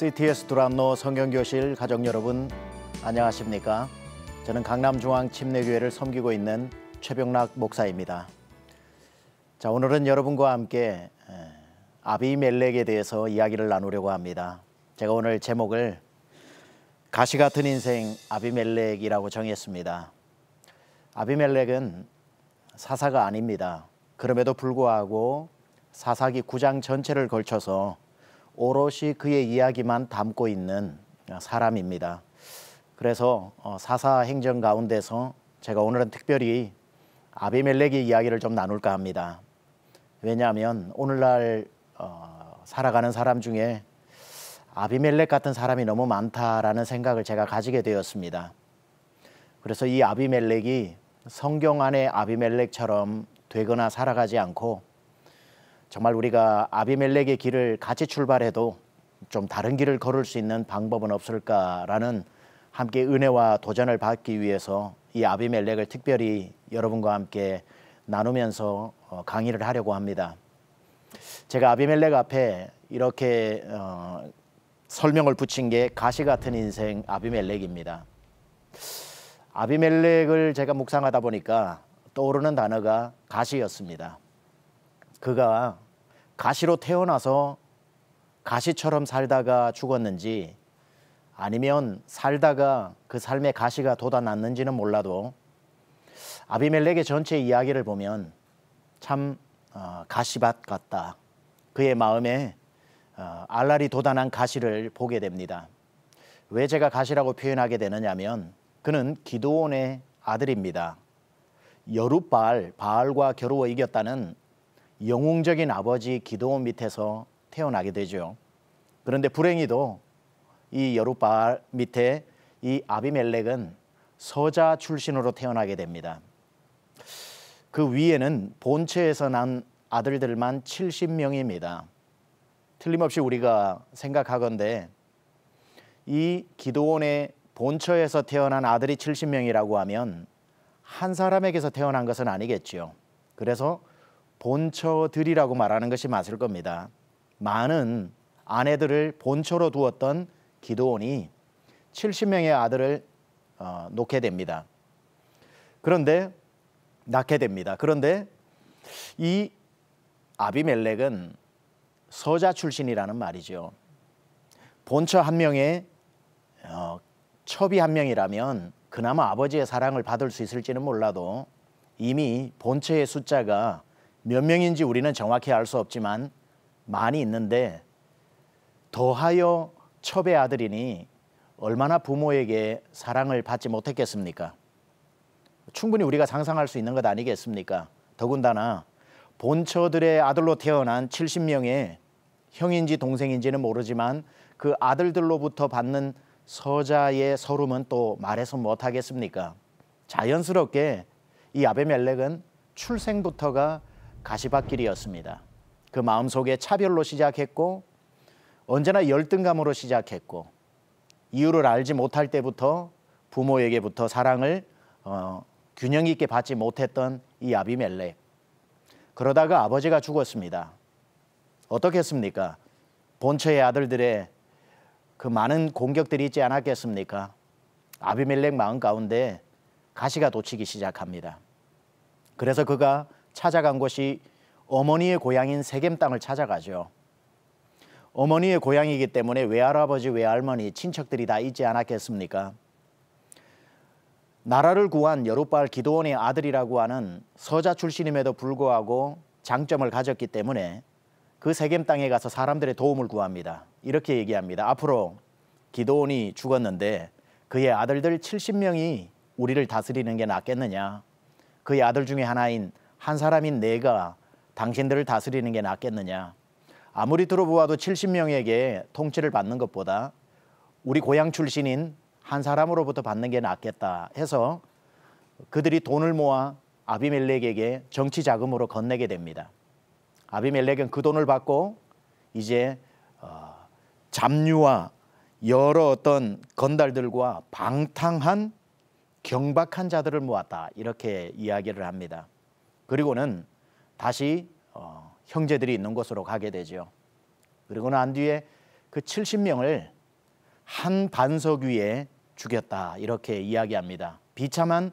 CTS 두란노 성경교실 가정 여러분 안녕하십니까? 저는 강남중앙 침례교회를 섬기고 있는 최병락 목사입니다. 자 오늘은 여러분과 함께 아비멜렉에 대해서 이야기를 나누려고 합니다. 제가 오늘 제목을 가시 같은 인생 아비멜렉이라고 정했습니다. 아비멜렉은 사사가 아닙니다. 그럼에도 불구하고 사사기 9장 전체를 걸쳐서 오롯이 그의 이야기만 담고 있는 어, 사람입니다. 그래서 어, 사사 행전 가운데서 제가 오늘은 특별히 아비멜렉의 이야기를 좀 나눌까 합니다. 왜냐하면 오늘날 어, 살아가는 사람 중에 아비멜렉 같은 사람이 너무 많다라는 생각을 제가 가지게 되었습니다. 그래서 이 아비멜렉이 성경 안의 아비멜렉처럼 되거나 살아가지 않고 정말 우리가 아비멜렉의 길을 같이 출발해도 좀 다른 길을 걸을 수 있는 방법은 없을까라는 함께 은혜와 도전을 받기 위해서 이 아비멜렉을 특별히 여러분과 함께 나누면서 어, 강의를 하려고 합니다. 제가 아비멜렉 앞에 이렇게 어, 설명을 붙인 게 가시 같은 인생 아비멜렉입니다. 아비멜렉을 제가 묵상하다 보니까 떠오르는 단어가 가시였습니다. 그가 가시로 태어나서 가시처럼 살다가 죽었는지 아니면 살다가 그 삶의 가시가 돋아났는지는 몰라도 아비멜렉의 전체 이야기를 보면 참 어, 가시밭 같다. 그의 마음에 어, 알랄이 돋아난 가시를 보게 됩니다. 왜 제가 가시라고 표현하게 되느냐면 그는 기도원의 아들입니다. 여룻발 바알과 겨루어 이겼다는 영웅적인 아버지 기도원 밑에서 태어나게 되죠. 그런데 불행히도 이 여룻발 밑에 이 아비멜렉은 서자 출신으로 태어나게 됩니다. 그 위에는 본체에서 난 아들들만 70명입니다. 틀림없이 우리가 생각하건대 이 기도원의 본처에서 태어난 아들이 70명이라고 하면 한 사람에게서 태어난 것은 아니겠지요. 그래서 본처들이라고 말하는 것이 맞을 겁니다. 많은 아내들을 본처로 두었던 기도원이 70명의 아들을 어, 놓게 됩니다. 그런데 낳게 됩니다. 그런데 이 아비멜렉은 서자 출신이라는 말이죠. 본처 한 명에 어, 첩이 한 명이라면 그나마 아버지의 사랑을 받을 수 있을지는 몰라도 이미 본처의 숫자가 몇 명인지 우리는 정확히 알 수 없지만 많이 있는데 더하여 첩의 아들이니 얼마나 부모에게 사랑을 받지 못했겠습니까? 충분히 우리가 상상할 수 있는 것 아니겠습니까? 더군다나 본처들의 아들로 태어난 70명의 형인지 동생인지는 모르지만 그 아들들로부터 받는 서자의 서름은 또 말해서 못하겠습니까? 자연스럽게 이 아베멜렉은 출생부터가 가시밭길이었습니다. 그 마음속에 차별로 시작했고 언제나 열등감으로 시작했고 이유를 알지 못할 때부터 부모에게부터 사랑을 어, 균형 있게 받지 못했던 이 아비멜렉. 그러다가 아버지가 죽었습니다. 어떻겠습니까? 본처의 아들들의 그 많은 공격들이 있지 않았겠습니까? 아비멜렉 마음 가운데 가시가 돋치기 시작합니다. 그래서 그가 찾아간 곳이 어머니의 고향인 세겜 땅을 찾아가죠. 어머니의 고향이기 때문에 외할아버지, 외할머니, 친척들이 다 있지 않았겠습니까? 나라를 구한 여룻발 기도원의 아들이라고 하는 서자 출신임에도 불구하고 장점을 가졌기 때문에 그 세겜 땅에 가서 사람들의 도움을 구합니다. 이렇게 얘기합니다. 앞으로 기도원이 죽었는데 그의 아들들 70명이 우리를 다스리는 게 낫겠느냐. 그의 아들 중에 하나인 한 사람인 내가 당신들을 다스리는 게 낫겠느냐. 아무리 들어보아도 70명에게 통치를 받는 것보다 우리 고향 출신인 한 사람으로부터 받는 게 낫겠다 해서 그들이 돈을 모아 아비멜렉에게 정치 자금으로 건네게 됩니다. 아비멜렉은 그 돈을 받고 이제 어, 잡류와 여러 어떤 건달들과 방탕한 경박한 자들을 모았다 이렇게 이야기를 합니다. 그리고는 다시 어, 형제들이 있는 곳으로 가게 되죠. 그리고 난 뒤에 그 70명을 한 반석 위에 죽였다 이렇게 이야기합니다. 비참한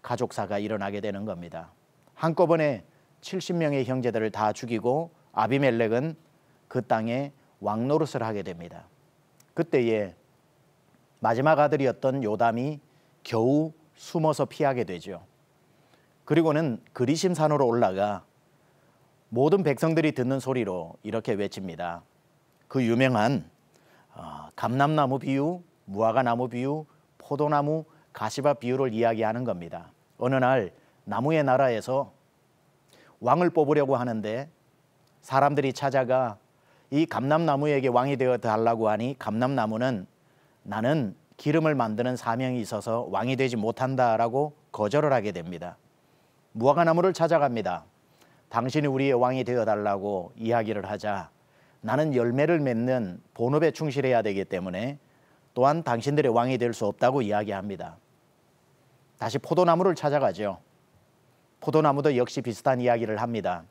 가족사가 일어나게 되는 겁니다. 한꺼번에 70명의 형제들을 다 죽이고 아비멜렉은 그 땅에 왕노릇을 하게 됩니다. 그때에 마지막 아들이었던 요담이 겨우 숨어서 피하게 되죠. 그리고는 그리심 산으로 올라가 모든 백성들이 듣는 소리로 이렇게 외칩니다. 그 유명한 어, 감남나무 비유, 무화과나무 비유, 포도나무, 가시밭 비유를 이야기하는 겁니다. 어느 날 나무의 나라에서 왕을 뽑으려고 하는데 사람들이 찾아가 이 감남나무에게 왕이 되어 달라고 하니 감남나무는 나는 기름을 만드는 사명이 있어서 왕이 되지 못한다라고 거절을 하게 됩니다. 무화과나무를 찾아갑니다. 당신이 우리의 왕이 되어달라고 이야기를 하자 나는 열매를 맺는 본업에 충실해야 되기 때문에 또한 당신들의 왕이 될 수 없다고 이야기합니다. 다시 포도나무를 찾아가죠. 포도나무도 역시 비슷한 이야기를 합니다.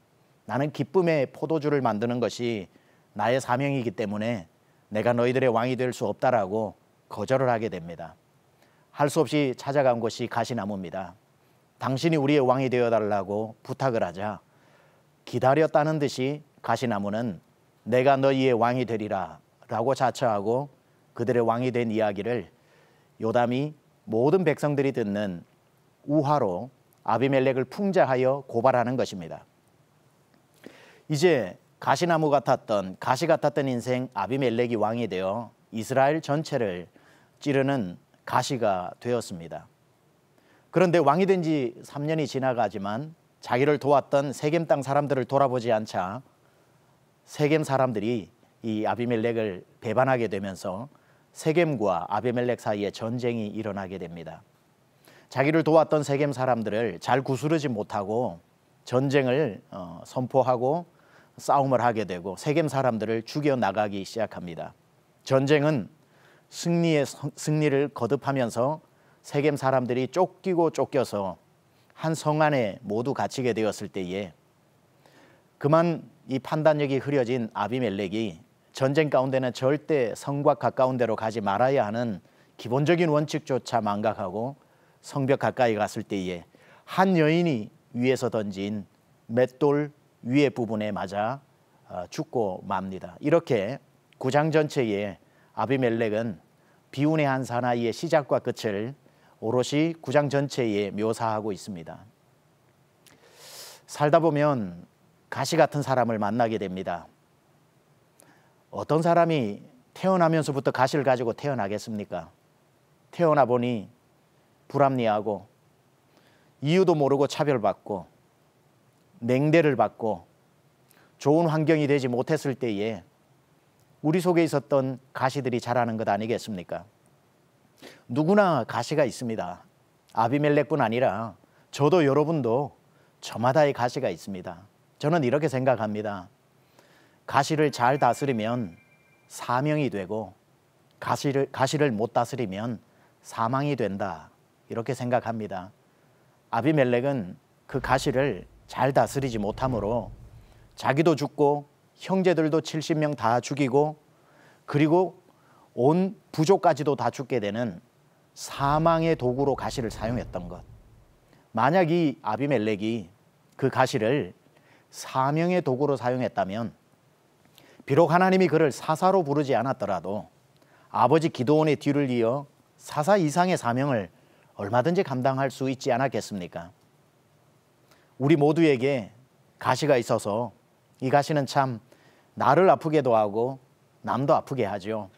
나는 기쁨의 포도주를 만드는 것이 나의 사명이기 때문에 내가 너희들의 왕이 될 수 없다라고 거절을 하게 됩니다. 할 수 없이 찾아간 곳이 가시나무입니다. 당신이 우리의 왕이 되어 달라고 부탁을 하자 기다렸다는 듯이 가시나무는 내가 너희의 왕이 되리라라고 자처하고 그들의 왕이 된 이야기를 요담이 모든 백성들이 듣는 우화로 아비멜렉을 풍자하여 고발하는 것입니다. 이제 가시나무 같았던 가시 같았던 인생 아비멜렉이 왕이 되어 이스라엘 전체를 찌르는 가시가 되었습니다. 그런데 왕이 된 지 3년이 지나가지만 자기를 도왔던 세겜 땅 사람들을 돌아보지 않자 세겜 사람들이 이 아비멜렉을 배반하게 되면서 세겜과 아비멜렉 사이에 전쟁이 일어나게 됩니다. 자기를 도왔던 세겜 사람들을 잘 구스르지 못하고 전쟁을 어, 선포하고 싸움을 하게 되고 세겜 사람들을 죽여 나가기 시작합니다. 전쟁은 승리의 승리를 거듭하면서 세겜 사람들이 쫓기고 쫓겨서 한 성 안에 모두 갇히게 되었을 때에 그만 이 판단력이 흐려진 아비멜렉이 전쟁 가운데는 절대 성과 가까운 데로 가지 말아야 하는 기본적인 원칙조차 망각하고 성벽 가까이 갔을 때에 한 여인이 위에서 던진 맷돌 위의 부분에 맞아 어, 죽고 맙니다. 이렇게 구장 전체에 아비멜렉은 비운의 한 사나이의 시작과 끝을 오롯이 구장 전체에 묘사하고 있습니다. 살다 보면 가시 같은 사람을 만나게 됩니다. 어떤 사람이 태어나면서부터 가시를 가지고 태어나겠습니까? 태어나 보니 불합리하고 이유도 모르고 차별받고 냉대를 받고 좋은 환경이 되지 못했을 때에 우리 속에 있었던 가시들이 자라는 것 아니겠습니까? 누구나 가시가 있습니다. 아비멜렉뿐 아니라 저도 여러분도 저마다의 가시가 있습니다. 저는 이렇게 생각합니다. 가시를 잘 다스리면 사명이 되고 가시를, 가시를 못 다스리면 사망이 된다. 이렇게 생각합니다. 아비멜렉은 그 가시를 잘 다스리지 못하므로 자기도 죽고 형제들도 70명 다 죽이고 그리고 온 부족까지도 다 죽게 되는 사망의 도구로 가시를 사용했던 것. 만약 이 아비멜렉이 그 가시를 사명의 도구로 사용했다면 비록 하나님이 그를 사사로 부르지 않았더라도 아버지 기도원의 뒤를 이어 사사 이상의 사명을 얼마든지 감당할 수 있지 않았겠습니까? 우리 모두에게 가시가 있어서 이 가시는 참 나를 아프게도 하고 남도 아프게 하죠.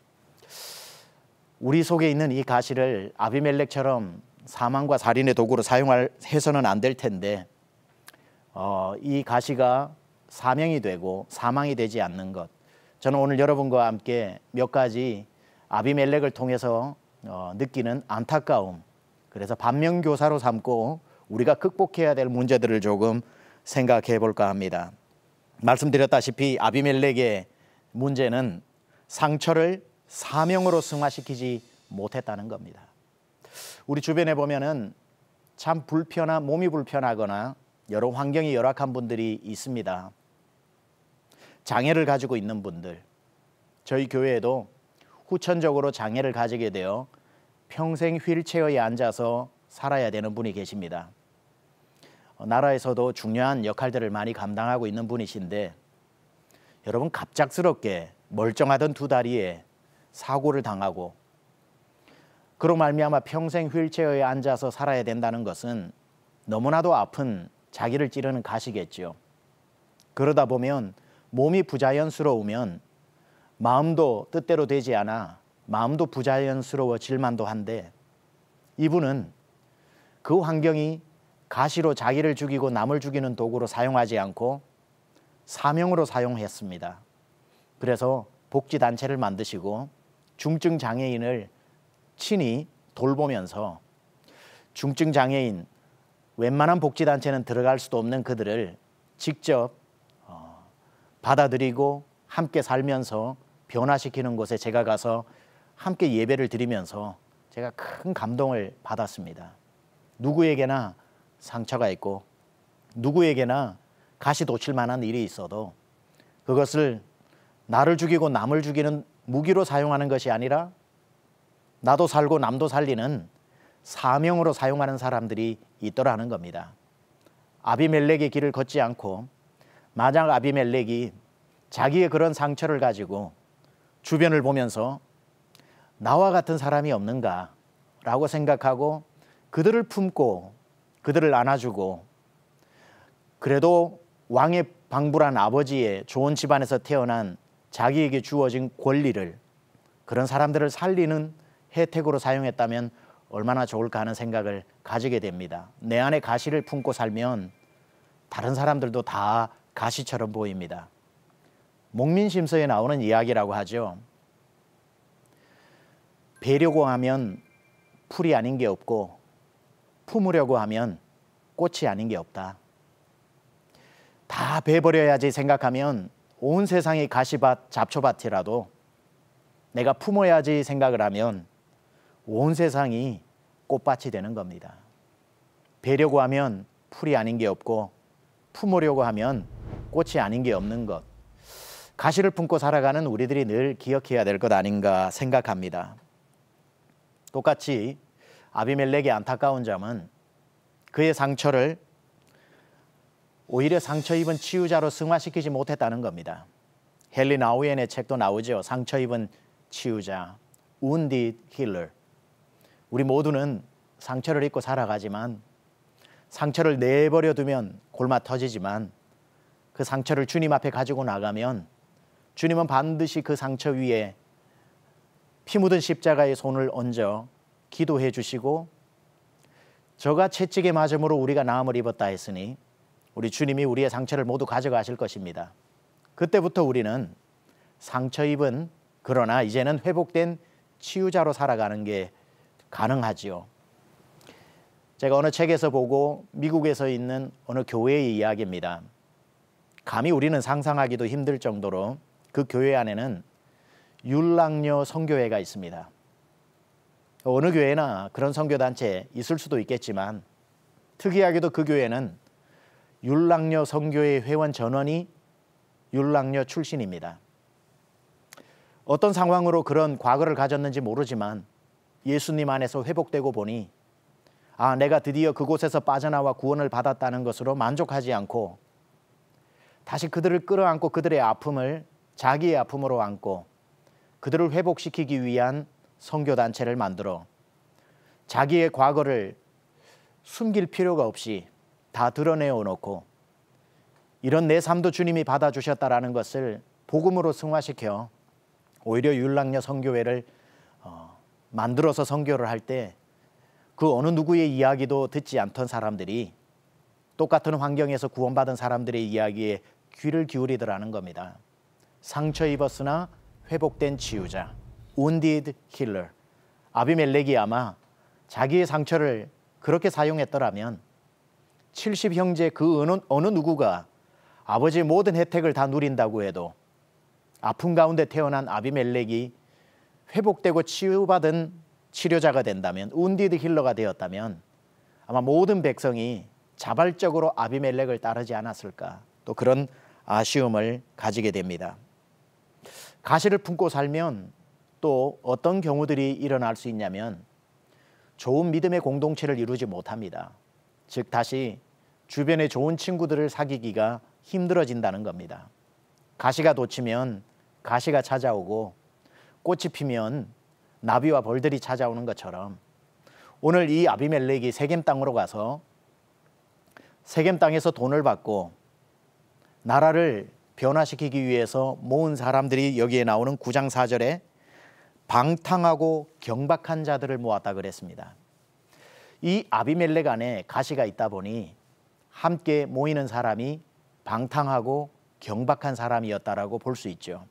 우리 속에 있는 이 가시를 아비멜렉처럼 사망과 살인의 도구로 사용할 해서는 안 될 텐데 어, 이 가시가 사명이 되고 사망이 되지 않는 것. 저는 오늘 여러분과 함께 몇 가지 아비멜렉을 통해서 어, 느끼는 안타까움. 그래서 반면교사로 삼고 우리가 극복해야 될 문제들을 조금 생각해 볼까 합니다. 말씀드렸다시피 아비멜렉의 문제는 상처를 사명으로 승화시키지 못했다는 겁니다. 우리 주변에 보면은 참 불편하, 몸이 불편하거나 여러 환경이 열악한 분들이 있습니다. 장애를 가지고 있는 분들, 저희 교회에도 후천적으로 장애를 가지게 되어 평생 휠체어에 앉아서 살아야 되는 분이 계십니다. 나라에서도 중요한 역할들을 많이 감당하고 있는 분이신데 여러분 갑작스럽게 멀쩡하던 두 다리에 사고를 당하고 그로 말미암아 평생 휠체어에 앉아서 살아야 된다는 것은 너무나도 아픈 자기를 찌르는 가시겠지요. 그러다 보면 몸이 부자연스러우면 마음도 뜻대로 되지 않아 마음도 부자연스러워질 만도 한데 이분은 그 환경이 가시로 자기를 죽이고 남을 죽이는 도구로 사용하지 않고 사명으로 사용했습니다. 그래서 복지단체를 만드시고 중증 장애인을 친히 돌보면서 중증 장애인 웬만한 복지단체는 들어갈 수도 없는 그들을 직접 어, 받아들이고 함께 살면서 변화시키는 곳에 제가 가서 함께 예배를 드리면서 제가 큰 감동을 받았습니다. 누구에게나 상처가 있고 누구에게나 가시 돋칠 만한 일이 있어도 그것을 나를 죽이고 남을 죽이는 무기로 사용하는 것이 아니라 나도 살고 남도 살리는 사명으로 사용하는 사람들이 있더라는 겁니다. 아비멜렉의 길을 걷지 않고 만약 아비멜렉이 자기의 그런 상처를 가지고 주변을 보면서 나와 같은 사람이 없는가 라고 생각하고 그들을 품고 그들을 안아주고 그래도 왕의 방불한 아버지의 좋은 집안에서 태어난 자기에게 주어진 권리를 그런 사람들을 살리는 혜택으로 사용했다면 얼마나 좋을까 하는 생각을 가지게 됩니다. 내 안에 가시를 품고 살면 다른 사람들도 다 가시처럼 보입니다. 목민심서에 나오는 이야기라고 하죠. 배려고 하면 풀이 아닌 게 없고 품으려고 하면 꽃이 아닌 게 없다. 다 배버려야지 생각하면 온 세상이 가시밭, 잡초밭이라도 내가 품어야지 생각을 하면 온 세상이 꽃밭이 되는 겁니다. 배려고 하면 풀이 아닌 게 없고 품으려고 하면 꽃이 아닌 게 없는 것. 가시를 품고 살아가는 우리들이 늘 기억해야 될 것 아닌가 생각합니다. 똑같이 아비멜렉의 안타까운 점은 그의 상처를 오히려 상처 입은 치유자로 승화시키지 못했다는 겁니다. 헨리 나우엔의 책도 나오죠. 상처 입은 치유자, Wounded Healer. 우리 모두는 상처를 입고 살아가지만 상처를 내버려 두면 골마 터지지만 그 상처를 주님 앞에 가지고 나가면 주님은 반드시 그 상처 위에 피 묻은 십자가의 손을 얹어 기도해 주시고 저가 채찍에 맞음으로 우리가 나음을 입었다 했으니 우리 주님이 우리의 상처를 모두 가져가실 것입니다. 그때부터 우리는 상처 입은 그러나 이제는 회복된 치유자로 살아가는 게 가능하지요. 제가 어느 책에서 보고 미국에서 있는 어느 교회의 이야기입니다. 감히 우리는 상상하기도 힘들 정도로 그 교회 안에는 율랑녀 성교회가 있습니다. 어느 교회나 그런 성교단체 있을 수도 있겠지만 특이하게도 그 교회는 율랑녀 선교회 회원 전원이 율랑녀 출신입니다. 어떤 상황으로 그런 과거를 가졌는지 모르지만 예수님 안에서 회복되고 보니 아, 내가 드디어 그곳에서 빠져나와 구원을 받았다는 것으로 만족하지 않고 다시 그들을 끌어안고 그들의 아픔을 자기의 아픔으로 안고 그들을 회복시키기 위한 선교단체를 만들어 자기의 과거를 숨길 필요가 없이 다 드러내어 놓고 이런 내 삶도 주님이 받아주셨다라는 것을 복음으로 승화시켜 오히려 율락녀성교회를 어, 만들어서 성교를할 때 그 어느 누구의 이야기도 듣지 않던 사람들이 똑같은 환경에서 구원받은 사람들의 이야기에 귀를 기울이더라는 겁니다. 상처 입었으나 회복된 치유자, wounded healer. 아비멜렉이 아마 자기의 상처를 그렇게 사용했더라면 70 형제 그 어느, 어느 누구가 아버지의 모든 혜택을 다 누린다고 해도 아픈 가운데 태어난 아비멜렉이 회복되고 치유받은 치료자가 된다면 운디드 힐러가 되었다면 아마 모든 백성이 자발적으로 아비멜렉을 따르지 않았을까 또 그런 아쉬움을 가지게 됩니다. 가시를 품고 살면 또 어떤 경우들이 일어날 수 있냐면 좋은 믿음의 공동체를 이루지 못합니다. 즉 다시 주변의 좋은 친구들을 사귀기가 힘들어진다는 겁니다. 가시가 돋치면 가시가 찾아오고 꽃이 피면 나비와 벌들이 찾아오는 것처럼 오늘 이 아비멜렉이 세겜 땅으로 가서 세겜 땅에서 돈을 받고 나라를 변화시키기 위해서 모은 사람들이 여기에 나오는 9장 4절에 방탕하고 경박한 자들을 모았다 그랬습니다. 이 아비멜렉 안에 가시가 있다 보니 함께 모이는 사람이 방탕하고 경박한 사람이었다라고 볼 수 있죠.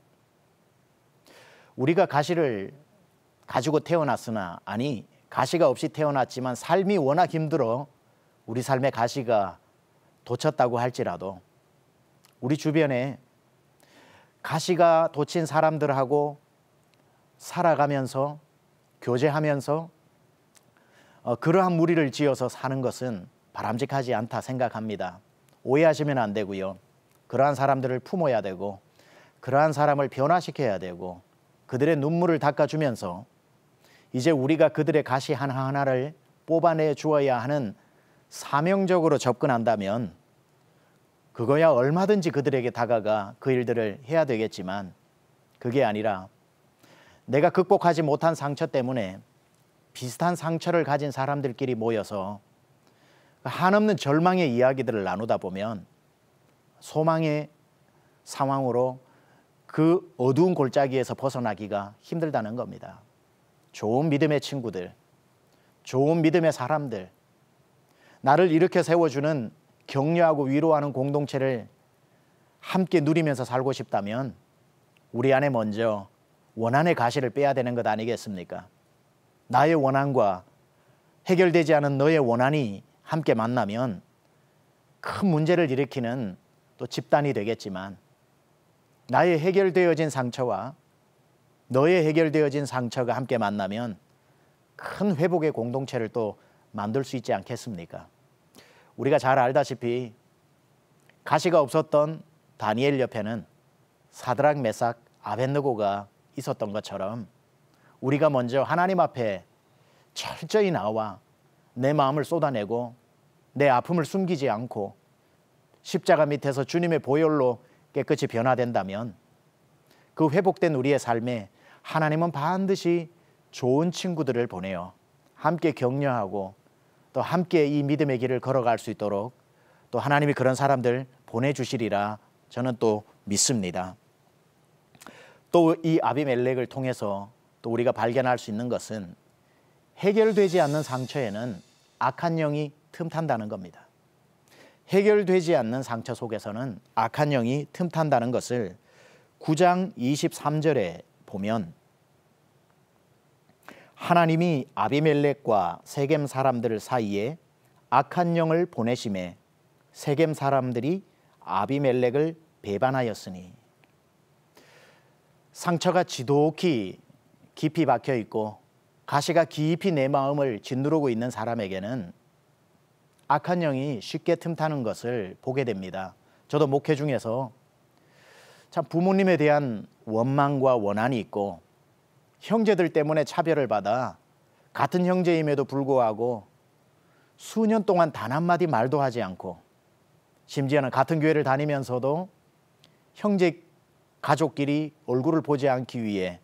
우리가 가시를 가지고 태어났으나 아니 가시가 없이 태어났지만 삶이 워낙 힘들어 우리 삶의 가시가 도쳤다고 할지라도 우리 주변에 가시가 도친 사람들하고 살아가면서 교제하면서 어, 그러한 무리를 지어서 사는 것은 바람직하지 않다 생각합니다. 오해하시면 안 되고요. 그러한 사람들을 품어야 되고 그러한 사람을 변화시켜야 되고 그들의 눈물을 닦아주면서 이제 우리가 그들의 가시 하나하나를 뽑아내 주어야 하는 사명적으로 접근한다면 그거야 얼마든지 그들에게 다가가 그 일들을 해야 되겠지만 그게 아니라 내가 극복하지 못한 상처 때문에 비슷한 상처를 가진 사람들끼리 모여서 한없는 절망의 이야기들을 나누다 보면 소망의 상황으로 그 어두운 골짜기에서 벗어나기가 힘들다는 겁니다. 좋은 믿음의 친구들, 좋은 믿음의 사람들, 나를 일으켜 세워주는 격려하고 위로하는 공동체를 함께 누리면서 살고 싶다면 우리 안에 먼저 원한의 가시를 빼야 되는 것 아니겠습니까? 나의 원한과 해결되지 않은 너의 원한이 함께 만나면 큰 문제를 일으키는 또 집단이 되겠지만 나의 해결되어진 상처와 너의 해결되어진 상처가 함께 만나면 큰 회복의 공동체를 또 만들 수 있지 않겠습니까? 우리가 잘 알다시피 가시가 없었던 다니엘 옆에는 사드락 메삭 아벤느고가 있었던 것처럼 우리가 먼저 하나님 앞에 철저히 나와 내 마음을 쏟아내고 내 아픔을 숨기지 않고 십자가 밑에서 주님의 보혈로 깨끗이 변화된다면 그 회복된 우리의 삶에 하나님은 반드시 좋은 친구들을 보내어 함께 격려하고 또 함께 이 믿음의 길을 걸어갈 수 있도록 또 하나님이 그런 사람들 보내주시리라 저는 또 믿습니다. 또 이 아비멜렉을 통해서 또 우리가 발견할 수 있는 것은 해결되지 않는 상처에는 악한 영이 틈탄다는 겁니다. 해결되지 않는 상처 속에서는 악한 영이 틈탄다는 것을 9장 23절에 보면 하나님이 아비멜렉과 세겜 사람들 사이에 악한 영을 보내심에 세겜 사람들이 아비멜렉을 배반하였으니 상처가 지독히 깊이 박혀 있고 가시가 깊이 내 마음을 짓누르고 있는 사람에게는 악한 영이 쉽게 틈타는 것을 보게 됩니다. 저도 목회 중에서 참 부모님에 대한 원망과 원한이 있고 형제들 때문에 차별을 받아 같은 형제임에도 불구하고 수년 동안 단 한마디 말도 하지 않고 심지어는 같은 교회를 다니면서도 형제 가족끼리 얼굴을 보지 않기 위해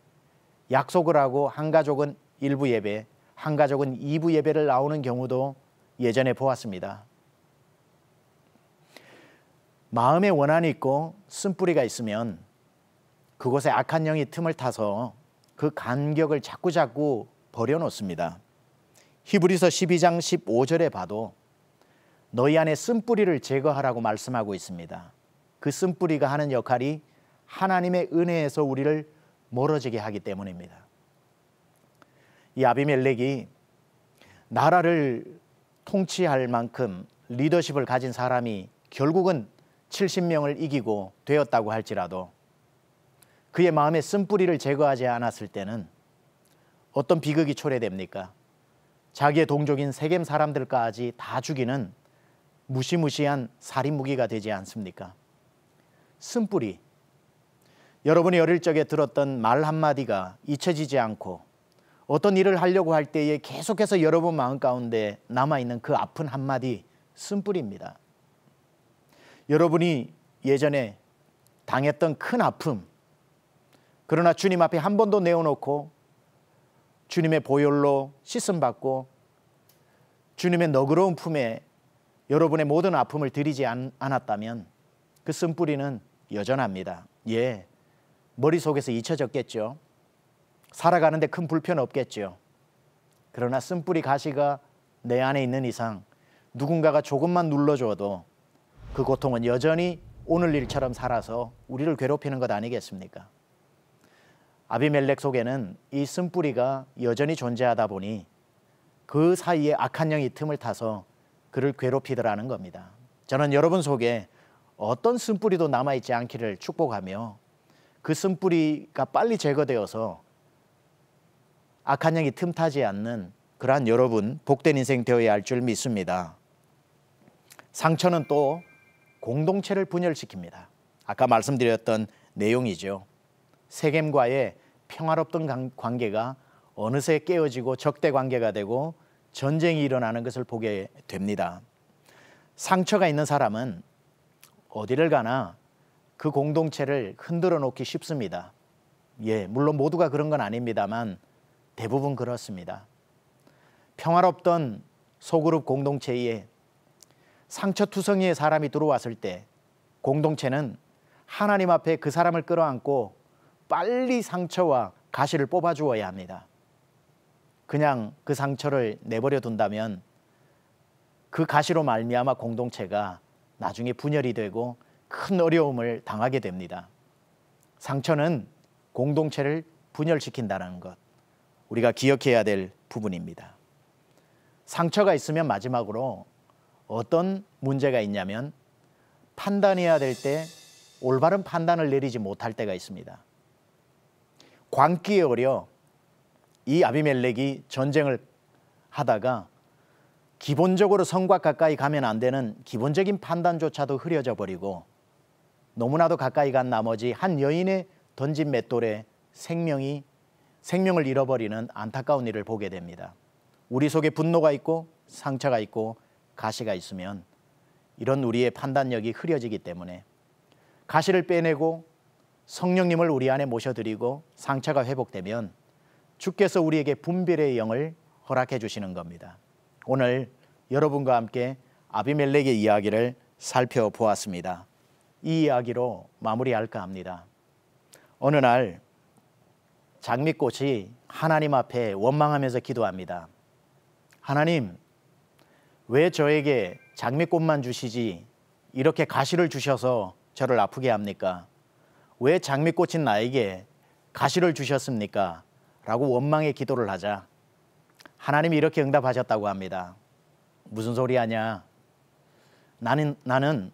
약속을 하고 한 가족은 1부 예배, 한 가족은 2부 예배를 나오는 경우도 예전에 보았습니다. 마음에 원한이 있고 쓴뿌리가 있으면 그곳에 악한 영이 틈을 타서 그 간격을 자꾸자꾸 버려놓습니다. 히브리서 12장 15절에 봐도 너희 안에 쓴뿌리를 제거하라고 말씀하고 있습니다. 그 쓴뿌리가 하는 역할이 하나님의 은혜에서 우리를 멀어지게 하기 때문입니다. 이 아비멜렉이 나라를 통치할 만큼 리더십을 가진 사람이 결국은 70명을 이기고 되었다고 할지라도 그의 마음의 쓴뿌리를 제거하지 않았을 때는 어떤 비극이 초래됩니까? 자기의 동족인 세겜 사람들까지 다 죽이는 무시무시한 살인 무기가 되지 않습니까? 쓴뿌리. 여러분이 어릴 적에 들었던 말 한마디가 잊혀지지 않고 어떤 일을 하려고 할 때에 계속해서 여러분 마음 가운데 남아있는 그 아픈 한마디 쓴뿌리입니다. 여러분이 예전에 당했던 큰 아픔, 그러나 주님 앞에 한 번도 내어놓고 주님의 보혈로 씻음받고 주님의 너그러운 품에 여러분의 모든 아픔을 드리지 않았다면 그 쓴뿌리는 여전합니다. 예, 머릿속에서 잊혀졌겠죠. 살아가는데 큰 불편 없겠지요. 그러나 쓴뿌리 가시가 내 안에 있는 이상 누군가가 조금만 눌러줘도 그 고통은 여전히 오늘 일처럼 살아서 우리를 괴롭히는 것 아니겠습니까? 아비멜렉 속에는 이 쓴뿌리가 여전히 존재하다 보니 그 사이에 악한 영이 틈을 타서 그를 괴롭히더라는 겁니다. 저는 여러분 속에 어떤 쓴뿌리도 남아있지 않기를 축복하며 그 쓴뿌리가 빨리 제거되어서 악한 영이 틈타지 않는 그러한 여러분 복된 인생 되어야 할 줄 믿습니다. 상처는 또 공동체를 분열시킵니다. 아까 말씀드렸던 내용이죠. 세겜과의 평화롭던 관계가 어느새 깨어지고 적대 관계가 되고 전쟁이 일어나는 것을 보게 됩니다. 상처가 있는 사람은 어디를 가나 그 공동체를 흔들어 놓기 쉽습니다. 예, 물론 모두가 그런 건 아닙니다만 대부분 그렇습니다. 평화롭던 소그룹 공동체에 상처투성이의 사람이 들어왔을 때 공동체는 하나님 앞에 그 사람을 끌어안고 빨리 상처와 가시를 뽑아주어야 합니다. 그냥 그 상처를 내버려 둔다면 그 가시로 말미암아 공동체가 나중에 분열이 되고 큰 어려움을 당하게 됩니다. 상처는 공동체를 분열시킨다는 것. 우리가 기억해야 될 부분입니다. 상처가 있으면 마지막으로 어떤 문제가 있냐면 판단해야 될 때 올바른 판단을 내리지 못할 때가 있습니다. 광기에 어려 이 아비멜렉이 전쟁을 하다가 기본적으로 성과 가까이 가면 안 되는 기본적인 판단조차도 흐려져 버리고 너무나도 가까이 간 나머지 한 여인의 던진 맷돌에 생명이 생명을 잃어버리는 안타까운 일을 보게 됩니다. 우리 속에 분노가 있고 상처가 있고 가시가 있으면 이런 우리의 판단력이 흐려지기 때문에 가시를 빼내고 성령님을 우리 안에 모셔드리고 상처가 회복되면 주께서 우리에게 분별의 영을 허락해 주시는 겁니다. 오늘 여러분과 함께 아비멜렉의 이야기를 살펴보았습니다. 이 이야기로 마무리할까 합니다. 어느 날 장미꽃이 하나님 앞에 원망하면서 기도합니다. 하나님, 왜 저에게 장미꽃만 주시지 이렇게 가시를 주셔서 저를 아프게 합니까? 왜 장미꽃인 나에게 가시를 주셨습니까? 라고 원망의 기도를 하자 하나님이 이렇게 응답하셨다고 합니다. 무슨 소리 하냐? 나는 나는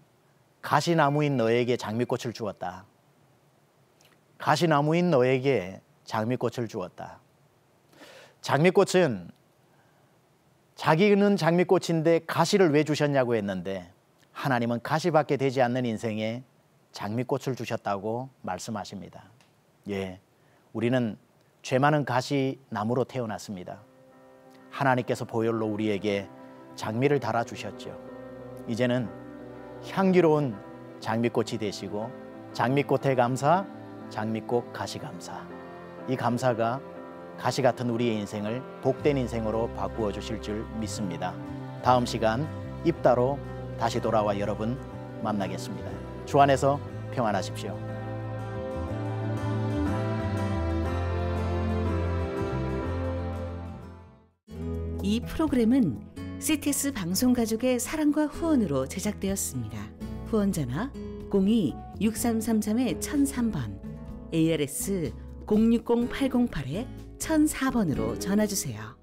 가시나무인 너에게 장미꽃을 주었다. 가시나무인 너에게 장미꽃을 주었다. 장미꽃은 자기는 장미꽃인데 가시를 왜 주셨냐고 했는데 하나님은 가시밖에 되지 않는 인생에 장미꽃을 주셨다고 말씀하십니다. 예, 우리는 죄 많은 가시 나무로 태어났습니다. 하나님께서 보혈로 우리에게 장미를 달아 주셨죠. 이제는 향기로운 장미꽃이 되시고 장미꽃에 감사, 장미꽃 가시 감사. 이 감사가 가시 같은 우리의 인생을 복된 인생으로 바꾸어 주실 줄 믿습니다. 다음 시간 입다로 다시 돌아와 여러분 만나겠습니다. 주 안에서 평안하십시오. 이 프로그램은 CTS 방송 가족의 사랑과 후원으로 제작되었습니다. 후원자나 02-6333-1003번 ARS 060-808-1004번으로 전화주세요.